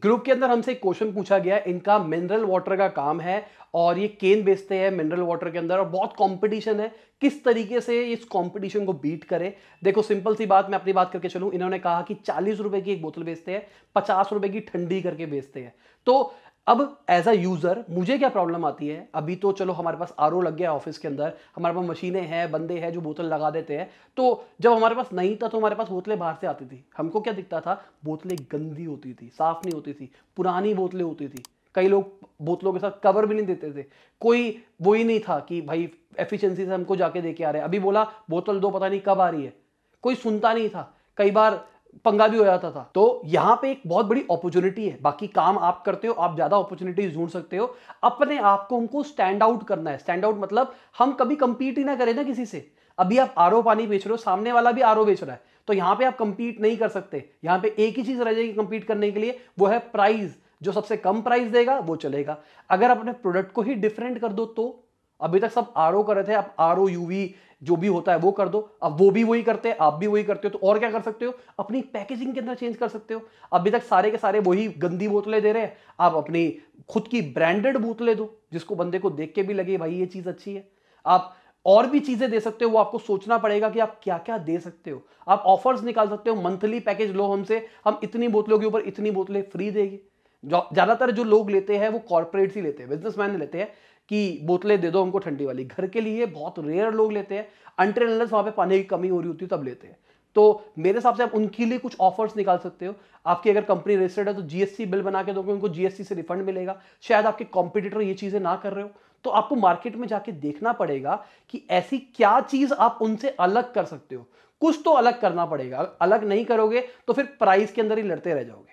group के अंदर हमसे क्वेश्चन पूछा गया है इनका मिनरल वाटर का काम है और ये केन बेचते हैं मिनरल वाटर के अंदर और बहुत कंपटीशन है किस तरीके से इस कंपटीशन को बीट करें देखो सिंपल सी बात मैं अपनी बात करके चलूं इन्होंने कहा कि चालीस रुपए की एक बोतल बेचते हैं पचास रुपए की ठंडी करके बेचते हैं तो अब एज अ यूज़र मुझे क्या प्रॉब्लम आती है अभी तो चलो हमारे पास आर लग गया ऑफिस के अंदर हमारे पास मशीनें हैं बंदे हैं जो बोतल लगा देते हैं तो जब हमारे पास नहीं था तो हमारे पास बोतलें बाहर से आती थी हमको क्या दिखता था बोतलें गंदी होती थी साफ़ नहीं होती थी पुरानी बोतलें होती थी कई लोग बोतलों के साथ कवर भी नहीं देते थे कोई वो ही नहीं था कि भाई एफिशिएंसी से हमको जाके दे के आ रहे हैं अभी बोला बोतल दो पता नहीं कब आ रही है कोई सुनता नहीं था कई बार पंगा भी हो जाता था तो यहां पे एक बहुत बड़ी अपॉर्चुनिटी है बाकी काम आप करते हो आप ज़्यादा अपॉर्चुनिटीज ढूंढ सकते हो अपने आप को हमको स्टैंड आउट करना है स्टैंड आउट मतलब हम कभी कंपीट ही ना करें ना किसी से अभी आप आरओ पानी बेच रहे हो सामने वाला भी आरओ बेच रहा है तो यहां पे आप कंपीट नहीं कर सकते यहां पे एक ही चीज़ रह जाएगी कंपीट करने के लिए वो है प्राइस जो सबसे कम प्राइस देगा वो चलेगा अगर अपने प्रोडक्ट को ही डिफरेंट कर दो तो अभी तक सब आर कर रहे थे आप आर ओ जो भी होता है वो कर दो अब वो भी वही करते हैं आप भी वही करते हो तो और क्या कर सकते हो अपनी पैकेजिंग के अंदर चेंज कर सकते हो अभी तक सारे के सारे वही गंदी बोतलें दे रहे हैं आप अपनी खुद की ब्रांडेड बोतलें दो जिसको बंदे को देख के भी लगे भाई ये चीज़ अच्छी है आप और भी चीज़ें दे सकते हो वो आपको सोचना पड़ेगा कि आप क्या क्या दे सकते हो आप ऑफर्स निकाल सकते हो मंथली पैकेज लो हमसे हम इतनी बोतलों के ऊपर इतनी बोतलें फ्री देंगे ज़्यादातर जो लोग लेते हैं वो कॉर्पोरेट ही लेते हैं बिजनेसमैन लेते हैं कि बोतलें दे दो हमको ठंडी वाली घर के लिए बहुत रेयर लोग लेते हैं अनट्रेनलेस वहां पे पानी की कमी हो रही होती है तब लेते हैं तो मेरे हिसाब से आप उनके लिए कुछ ऑफर्स निकाल सकते हो आपकी अगर कंपनी रजिस्टर्ड है तो जीएसटी बिल बना के दोगे उनको जीएसटी से रिफंड मिलेगा शायद आपके कॉम्पिटिटर ये चीज़ें ना कर रहे हो तो आपको मार्केट में जाके देखना पड़ेगा कि ऐसी क्या चीज़ आप उनसे अलग कर सकते हो कुछ तो अलग करना पड़ेगा अलग नहीं करोगे तो फिर प्राइस के अंदर ही लड़ते रह जाओगे